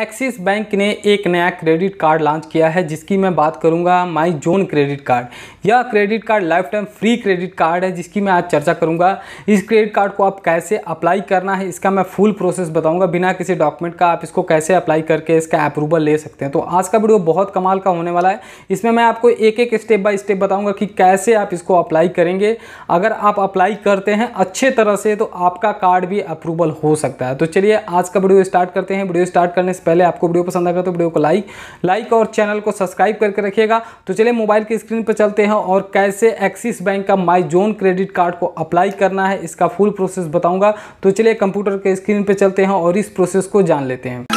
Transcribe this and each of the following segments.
axis bank ने एक नया क्रेडिट कार्ड लॉन्च किया है जिसकी मैं बात करूंगा माय जोन क्रेडिट कार्ड यह credit card lifetime free credit card है जिसकी मैं आज चर्चा करूंगा इस क्रेडिट कार्ड को आप कैसे अप्लाई करना है इसका मैं फुल प्रोसेस बताऊंगा बिना किसी डॉक्यूमेंट का आप इसको कैसे अप्लाई करके इसका अप्रूवल ले सकते हैं तो आज का वीडियो बहुत कमाल का होने वाला है इसमें मैं आपको एक एक स्टेप बाय स्टेप बताऊँगा कि कैसे आप इसको अप्लाई करेंगे अगर आप अप्लाई करते हैं अच्छे तरह से तो आपका कार्ड भी अप्रूवल हो सकता है तो चलिए आज का वीडियो स्टार्ट करते हैं वीडियो स्टार्ट करने इससे पहले आपको वीडियो पसंद आएगा तो वीडियो को लाइक लाइक और चैनल को सब्सक्राइब करके रखिएगा तो चलिए मोबाइल की स्क्रीन पर चलते हैं और कैसे एक्सिस बैंक का माई जोन क्रेडिट कार्ड को अप्लाई करना है इसका फुल प्रोसेस बताऊँगा तो चलिए कंप्यूटर के स्क्रीन पर चलते हैं और इस प्रोसेस को जान लेते हैं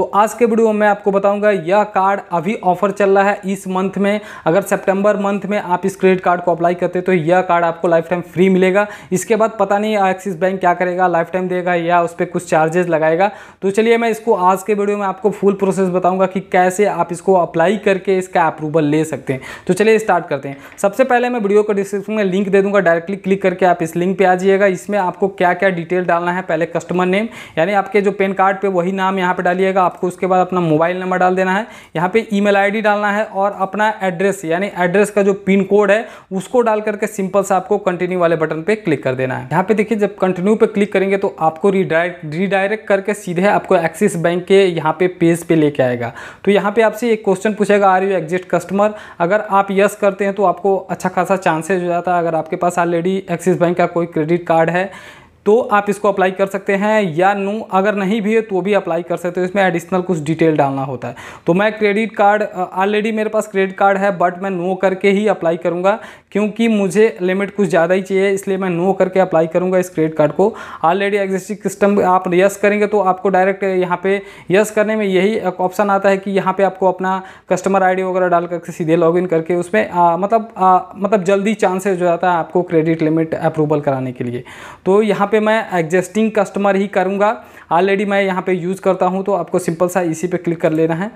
तो आज के वीडियो में आपको बताऊंगा यह कार्ड अभी ऑफर चल रहा है इस मंथ में अगर सितंबर मंथ में आप इस क्रेडिट कार्ड को अप्लाई करते तो यह कार्ड आपको लाइफ टाइम फ्री मिलेगा इसके बाद पता नहीं एक्सिस बैंक क्या करेगा लाइफ टाइम देगा या उस पर कुछ चार्जेस लगाएगा तो चलिए मैं इसको आज के वीडियो में आपको फुल प्रोसेस बताऊंगा कि कैसे आप इसको अप्लाई करके इसका अप्रूवल ले सकते हैं तो चलिए स्टार्ट करते हैं सबसे पहले मैं वीडियो को डिस्क्रिप्शन में लिंक दे दूंगा डायरेक्टली क्लिक करके आप इस लिंक पर आ जाइएगा इसमें आपको क्या क्या डिटेल डालना है पहले कस्टमर नेम यानी आपके जो पेन कार्ड पे वही नाम यहाँ पे डालिएगा आपको उसके बाद अपना मोबाइल नंबर डाल देना है यहाँ पे ईमेल आईडी डालना है और अपना एड्रेस यानी एड्रेस का जो पिन कोड है उसको डाल करके सिंपल से आपको कंटिन्यू वाले बटन पे क्लिक कर देना है यहाँ पे देखिए जब कंटिन्यू पे क्लिक करेंगे तो आपको रिडायरेक्ट रिडायरेक्ट करके सीधे आपको एक्सिस बैंक के यहाँ पे पेज पे लेके आएगा तो यहाँ पे आपसे एक क्वेश्चन पूछेगा आर यू एग्जिट कस्टमर अगर आप यस करते हैं तो आपको अच्छा खासा चांसेज हो जाता है अगर आपके पास ऑलरेडी एक्सिस बैंक का कोई क्रेडिट कार्ड है तो आप इसको अप्लाई कर सकते हैं या नो अगर नहीं भी है तो भी अप्लाई कर सकते हो इसमें एडिशनल कुछ डिटेल डालना होता है तो मैं क्रेडिट कार्ड ऑलरेडी मेरे पास क्रेडिट कार्ड है बट मैं नो करके ही अप्लाई करूंगा क्योंकि मुझे लिमिट कुछ ज़्यादा ही चाहिए इसलिए मैं नो करके अप्लाई करूँगा इस क्रेडिट कार्ड को ऑलरेडी एग्जिस्टिंग सिस्टम आप यस करेंगे तो आपको डायरेक्ट यहाँ पर यस करने में यही ऑप्शन आता है कि यहाँ पर आपको अपना कस्टमर आई वगैरह डाल करके सीधे लॉग करके उसमें मतलब मतलब जल्दी चांसेस हो जाता है आपको क्रेडिट लिमिट अप्रूवल कराने के लिए तो यहाँ पे मैं एग्जिस्टिंग कस्टमर ही करूँगा ऑलरेडी मैं यहाँ पे यूज़ करता हूँ तो आपको सिंपल सा इसी पे क्लिक कर लेना है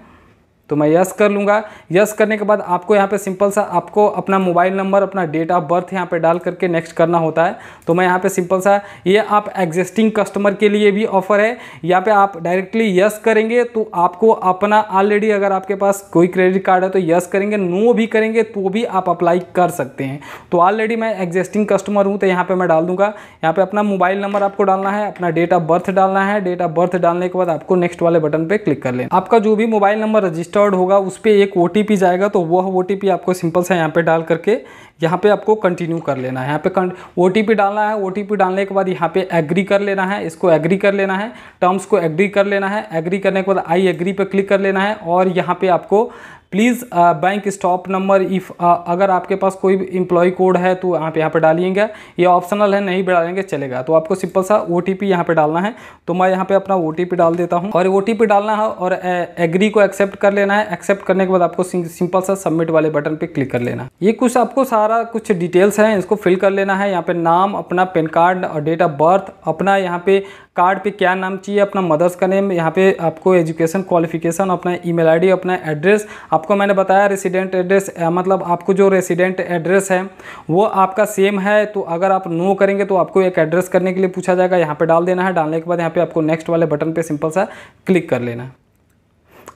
तो मैं यस कर लूँगा यस करने के बाद आपको यहाँ पे सिंपल सा आपको अपना मोबाइल नंबर अपना डेट ऑफ बर्थ यहाँ पे डाल करके नेक्स्ट करना होता है तो मैं यहाँ पे सिंपल सा ये आप एग्जिस्टिंग कस्टमर के लिए भी ऑफर है यहाँ पे आप डायरेक्टली यस करेंगे तो आपको अपना ऑलरेडी अगर आपके पास कोई क्रेडिट कार्ड है तो यस करेंगे नो भी करेंगे तो भी आप अप्लाई कर सकते हैं तो ऑलरेडी मैं एग्जिस्टिंग कस्टमर हूँ तो यहाँ पर मैं डाल दूँगा यहाँ पर अपना मोबाइल नंबर आपको डालना है अपना डेट ऑफ बर्थ डालना है डेट ऑफ बर्थ डालने के बाद आपको नेक्स्ट वाले बटन पर क्लिक कर लेना आपका जो भी मोबाइल नंबर रजिस्टर रजिस्टर्ड होगा उस पर एक ओ जाएगा तो वह ओ आपको सिंपल सा यहाँ पर डाल करके यहाँ पे आपको कंटिन्यू कर लेना है यहाँ पे ओ टी पी डालना है ओ टी पी डालने के बाद यहाँ पे एग्री कर लेना है इसको एग्री कर लेना है टर्म्स को एग्री कर लेना है एग्री करने के बाद आई एग्री पे क्लिक कर लेना है और यहाँ पे आपको please bank stop number if अगर आपके पास कोई इम्प्लॉय कोड है तो आप यहाँ पर डालिएगा ये ऑप्शनल है नहीं डालेंगे चलेगा तो आपको सिंपल सा ओ टी पी यहाँ पर डालना है तो मैं यहाँ पर अपना ओ टी पी डाल देता हूँ और ओ टी पी डालना है और एग्री को एक्सेप्ट कर लेना है एक्सेप्ट करने के बाद आपको सिंपल सा सबमिट वाले बटन पर क्लिक कर लेना ये कुछ आपको सारा कुछ डिटेल्स हैं इसको फिल कर लेना है यहाँ पर नाम अपना पेन कार्ड और डेट ऑफ बर्थ अपना यहाँ पे कार्ड पे क्या नाम चाहिए अपना मदर्स का नेम यहाँ पे आपको एजुकेशन क्वालिफिकेशन अपना ईमेल आईडी अपना एड्रेस आपको मैंने बताया रेसिडेंट एड्रेस मतलब आपको जो रेसिडेंट एड्रेस है वो आपका सेम है तो अगर आप नो करेंगे तो आपको एक एड्रेस करने के लिए पूछा जाएगा यहाँ पर डाल देना है डालने के बाद यहाँ पर आपको नेक्स्ट वाले बटन पर सिंपल सा क्लिक कर लेना है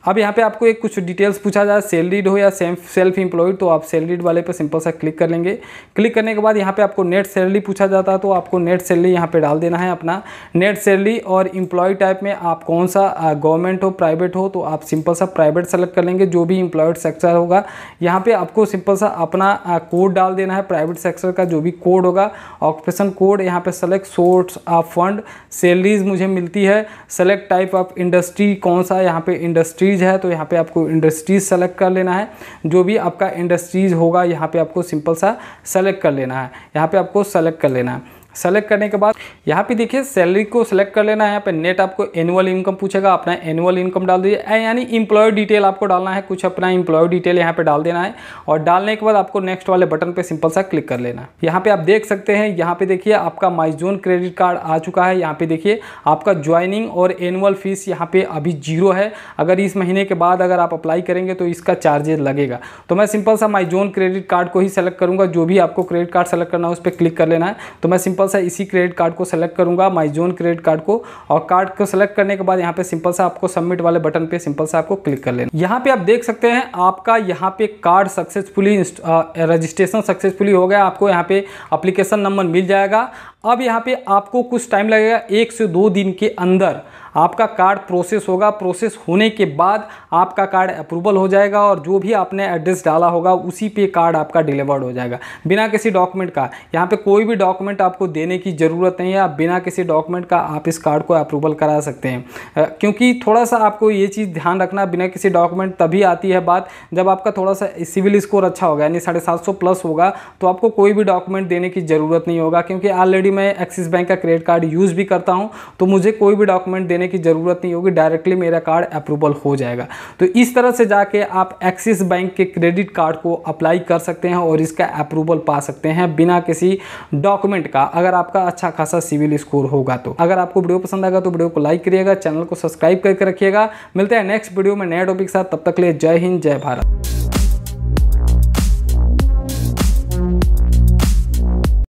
अब यहाँ पे आपको एक कुछ डिटेल्स पूछा जाए सैलरीड हो या सेल्फ इंप्लॉयड तो आप सैलरीड वाले पे सिंपल सा क्लिक कर लेंगे क्लिक करने के बाद यहाँ पे आपको नेट सैलरी पूछा जाता है तो आपको नेट सैलरी यहाँ पे डाल देना है अपना नेट सैलरी और एम्प्लॉय टाइप में आप कौन सा गवर्नमेंट हो प्राइवेट हो तो आप सिंपल सा प्राइवेट सेलेक्ट कर लेंगे जो भी इम्प्लॉयड सेक्टर होगा यहाँ पर आपको सिंपल सा अपना कोड डाल देना है प्राइवेट सेक्टर का जो भी कोड होगा ऑक्यूपेशन कोड यहाँ पर select source of fund salaries मुझे मिलती है सेलेक्ट टाइप ऑफ इंडस्ट्री कौन सा यहाँ पर इंडस्ट्रीज इंडस्ट्रीज़ है तो यहाँ पे आपको इंडस्ट्रीज़ सेलेक्ट कर लेना है जो भी आपका इंडस्ट्रीज़ होगा यहाँ पे आपको सिंपल सा सेलेक्ट कर लेना है यहाँ पे आपको सेलेक्ट कर लेना है सेलेक्ट करने के बाद यहाँ पे देखिए सैलरी को सेलेक्ट कर लेना है यहाँ पे नेट आपको एनुअल इनकम पूछेगा अपना एनुअल इनकम डाल दीजिए यानी इंप्लॉय डिटेल आपको डालना है कुछ अपना इंप्लॉय डिटेल यहाँ पे डाल देना है और डालने के बाद आपको नेक्स्ट वाले बटन पर सिंपल सा क्लिक कर लेना है यहाँ पे आप देख सकते हैं यहाँ पे देखिए आपका माइजोन क्रेडिट कार्ड आ चुका है यहाँ पे देखिए आपका ज्वाइनिंग और एनुअल फीस यहाँ पे अभी जीरो है अगर इस महीने के बाद अगर आप अप्लाई करेंगे तो इसका चार्जेज लगेगा तो मैं सिंपल सा माइजोन क्रेडिट कार्ड को ही सेलेक्ट करूंगा जो भी आपको क्रेडिट कार्ड सेलेक्ट करना है उस पर क्लिक कर लेना है तो मैं सिंपल सिंपल सा इसी क्रेडिट कार्ड को सेलेक्ट करूंगा माई जोन क्रेडिट कार्ड को और कार्ड को सेलेक्ट करने के बाद यहाँ पे सिंपल सा आपको सबमिट वाले बटन पे सिंपल सा आपको क्लिक कर लेना यहाँ पे आप देख सकते हैं आपका यहाँ पे कार्ड सक्सेसफुली रजिस्ट्रेशन सक्सेसफुली हो गया आपको यहाँ पे अप्लीकेशन नंबर मिल जाएगा अब यहाँ पे आपको कुछ टाइम लगेगा एक से दो दिन के अंदर आपका कार्ड प्रोसेस होगा प्रोसेस होने के बाद आपका कार्ड अप्रूवल हो जाएगा और जो भी आपने एड्रेस डाला होगा उसी पे कार्ड आपका डिलीवर्ड हो जाएगा बिना किसी डॉक्यूमेंट का यहाँ पे कोई भी डॉक्यूमेंट आपको देने की ज़रूरत नहीं है आप बिना किसी डॉक्यूमेंट का आप इस कार्ड को अप्रूवल करा सकते हैं क्योंकि थोड़ा सा आपको ये चीज़ ध्यान रखना बिना किसी डॉक्यूमेंट तभी आती है बात जब आपका थोड़ा सा सिविल स्कोर अच्छा होगा यानी साढ़े प्लस होगा तो आपको कोई भी डॉक्यूमेंट देने की ज़रूरत नहीं होगा क्योंकि ऑलरेडी मैं एक्सिस बैंक का क्रेडिट कार्ड यूज़ भी करता हूँ तो मुझे कोई भी डॉक्यूमेंट देने की ज़रूरत नहीं होगी डायरेक्टली मेरा कार्ड अप्रूवल हो जाएगा तो इस तरह से जाके आप एक्सिस बैंक के क्रेडिट कार्ड को अप्लाई कर सकते हैं और इसका अप्रूवल पा सकते हैं बिना किसी डॉक्यूमेंट का अगर आपका अच्छा खासा सिविल स्कोर होगा तो अगर आपको वीडियो पसंद आएगा तो वीडियो को लाइक करिएगा चैनल को सब्सक्राइब करके रखिएगा मिलते हैं नेक्स्ट वीडियो में नए टॉपिक के साथ तब तक लिए जय हिंद जय भारत